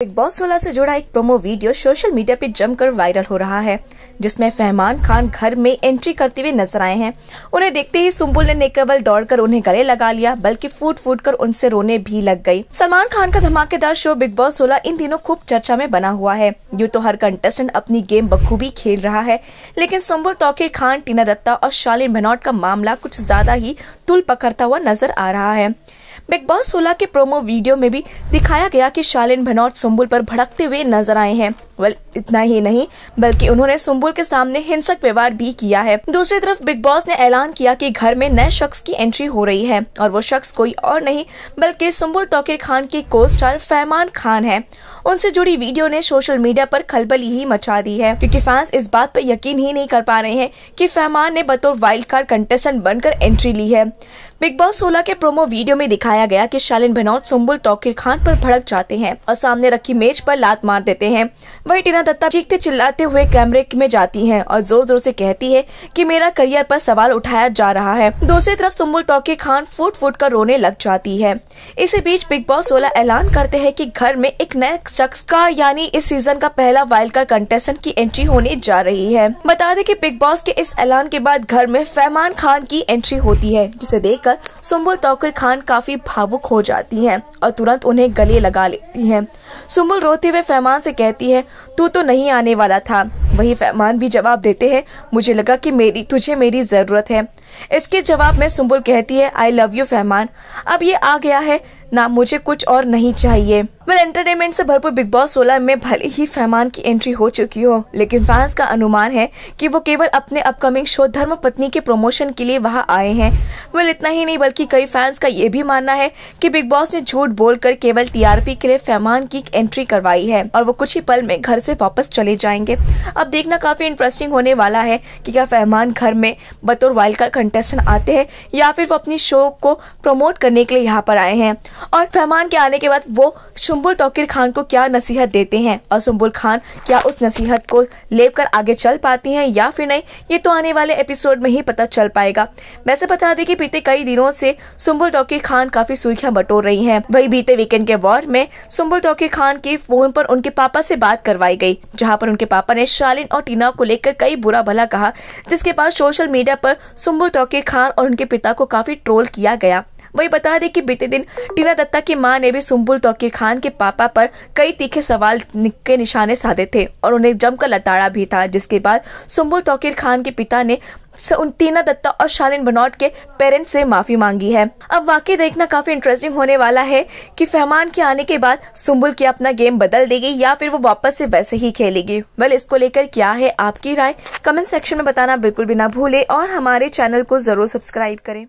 big boss 16 से जुड़ा एक प्रोमो वीडियो सोशल मीडिया पे जमकर वायरल हो रहा है जिसमें फहमान खान घर में एंट्री करते हुए नजर आए हैं उन्हें देखते ही सुम्बुल ने केवल दौड़कर उन्हें गले लगा लिया बल्कि फूट फूट कर उनसे रोने भी लग गई सलमान खान का धमाकेदार शो बिग बॉस 16 इन दिनों खूब चर्चा में बना हुआ है यूँ तो हर कंटेस्टेंट अपनी गेम बखूबी खेल रहा है लेकिन सुम्बुल तोकीर खान टीना दत्ता और शालीन भनौट का मामला कुछ ज्यादा ही तुल पकड़ता हुआ नजर आ रहा है बिग बॉस 16 के प्रोमो वीडियो में भी दिखाया गया कि शालिन भनौट सुम्बुल पर भड़कते हुए नजर आए हैं वेल इतना ही नहीं बल्कि उन्होंने सुम्बुल के सामने हिंसक व्यवहार भी किया है दूसरी तरफ बिग बॉस ने ऐलान किया कि घर में नए शख्स की एंट्री हो रही है और वो शख्स कोई और नहीं बल्कि सुम्बुल टॉकिर खान के को स्टार फैमान खान है उनसे जुड़ी वीडियो ने सोशल मीडिया पर खलबली ही मचा दी है क्योंकि फैंस इस बात पर यकीन ही नहीं कर पा रहे हैं कि फैमान ने बतौर वाइल्ड कार्ड कंटेस्टेंट बनकर एंट्री ली है बिग बॉस सोलह के प्रोमो वीडियो में दिखाया गया कि शालिन भनौत सुम्बुल टॉकिर खान पर भड़क जाते हैं और सामने रखी मेज पर लात मार देते हैं वही टीना दत्ता चीखते चिल्लाते हुए कैमरे में जाती है और जोर जोर से कहती है की मेरा करियर पर सवाल उठाया जा रहा है दूसरी तरफ सुम्बुल तोके खान फूट फूट कर रोने लग जाती है इसी बीच बिग बॉस सोलह ऐलान करते हैं की घर में एक नए शख्स का यानी इस सीजन का पहला वाइल्ड कार्ड कंटेस्टेंट की एंट्री होने जा रही है बता दें कि बिग बॉस के इस ऐलान के बाद घर में फैमान खान की एंट्री होती है जिसे देखकर सुम्बुल तोकर खान काफी भावुक हो जाती हैं और तुरंत उन्हें गले लगा लेती हैं सुम्बुल रोते हुए फैमान से कहती है तू तो नहीं आने वाला था वही फैमान भी जवाब देते हैं मुझे लगा कि मेरी तुझे मेरी ज़रूरत है इसके जवाब में सुम्बुल कहती है आई लव यू फैमान अब ये आ गया है ना मुझे कुछ और नहीं चाहिए वेल एंटरटेनमेंट से भरपूर बिग बॉस 16 में भले ही फैमान की एंट्री हो चुकी हो लेकिन फैंस का अनुमान है कि वो केवल अपने अपकमिंग शो धर्म पत्नी के प्रमोशन के लिए वहां आए हैं वेल इतना ही नहीं बल्कि कई फैंस का ये भी मानना है कि बिग बॉस ने झूठ बोलकर केवल टीआरपी के लिए फैमान की एंट्री करवाई है और वो कुछ ही पल में घर से वापस चले जाएंगे अब अब देखना काफ़ी इंटरेस्टिंग होने वाला है कि क्या फहमान घर में बतौर वाइल्ड कार्ड कंटेस्टेंट आते हैं या फिर वो अपनी शो को प्रमोट करने के लिए यहाँ पर आए हैं और फहमान के आने के बाद वो शुम्बुल तोकिर खान को क्या नसीहत देते हैं और शुम्बुल खान क्या उस नसीहत को लेकर आगे चल पाती हैं या फिर नहीं ये तो आने वाले एपिसोड में ही पता चल पाएगा वैसे बता दें कि बीते कई दिनों से सुम्बुल तोकिर खान काफी सुर्खियां बटोर रही हैं वही बीते वीकेंड के वॉर में सुम्बुल तोकिर खान के फोन पर उनके पापा से बात करवाई गई जहां पर उनके पापा ने शाल शालिन और टीना को लेकर कई बुरा भला कहा जिसके बाद सोशल मीडिया पर सुम्बुल तोके खान और उनके पिता को काफी ट्रोल किया गया वही बता दें कि बीते दिन टीना दत्ता की माँ ने भी सुम्बुल तौकीर खान के पापा पर कई तीखे सवाल के निशाने साधे थे और उन्हें जमकर लताड़ा भी था जिसके बाद सुम्बुल तौकीर खान के पिता ने टीना दत्ता और शालिन बनौट के पेरेंट्स से माफी मांगी है अब वाकई देखना काफी इंटरेस्टिंग होने वाला है कि फहमान के आने के बाद सुम्बुल की अपना गेम बदल देगी या फिर वो वापस से वैसे ही खेलेगी वेल इसको लेकर क्या है आपकी राय कमेंट सेक्शन में बताना बिल्कुल भी ना भूले और हमारे चैनल को जरूर सब्सक्राइब करें